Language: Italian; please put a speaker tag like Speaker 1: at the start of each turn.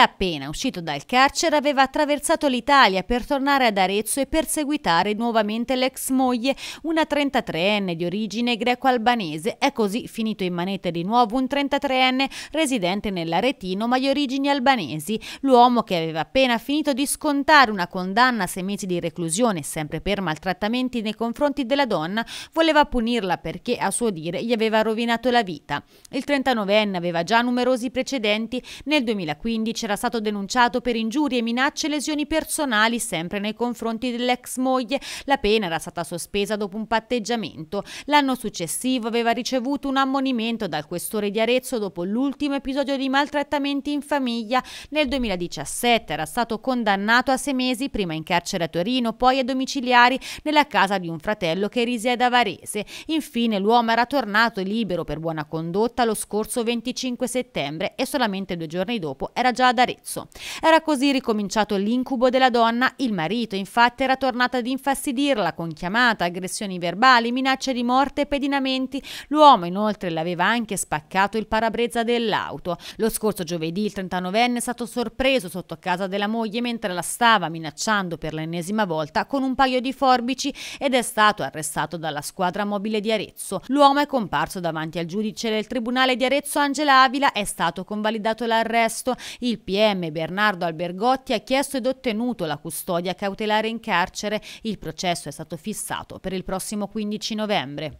Speaker 1: era appena uscito dal carcere aveva attraversato l'Italia per tornare ad Arezzo e perseguitare nuovamente l'ex moglie, una 33enne di origine greco-albanese. È così finito in manette di nuovo un 33enne residente nell'Aretino ma di origini albanesi. L'uomo che aveva appena finito di scontare una condanna a sei mesi di reclusione sempre per maltrattamenti nei confronti della donna voleva punirla perché a suo dire gli aveva rovinato la vita. Il 39enne aveva già numerosi precedenti, nel 2015 era stato denunciato per ingiurie, minacce e lesioni personali sempre nei confronti dell'ex moglie. La pena era stata sospesa dopo un patteggiamento. L'anno successivo aveva ricevuto un ammonimento dal questore di Arezzo dopo l'ultimo episodio di maltrattamenti in famiglia. Nel 2017 era stato condannato a sei mesi prima in carcere a Torino, poi a domiciliari nella casa di un fratello che risiede a Varese. Infine l'uomo era tornato libero per buona condotta lo scorso 25 settembre e solamente due giorni dopo era già ad ad Arezzo. Era così ricominciato l'incubo della donna, il marito infatti era tornato ad infastidirla con chiamata, aggressioni verbali, minacce di morte e pedinamenti. L'uomo inoltre l'aveva anche spaccato il parabrezza dell'auto. Lo scorso giovedì il 39enne è stato sorpreso sotto casa della moglie mentre la stava minacciando per l'ennesima volta con un paio di forbici ed è stato arrestato dalla squadra mobile di Arezzo. L'uomo è comparso davanti al giudice del Tribunale di Arezzo Angela Avila, è stato convalidato l'arresto. Il il PM Bernardo Albergotti ha chiesto ed ottenuto la custodia cautelare in carcere. Il processo è stato fissato per il prossimo 15 novembre.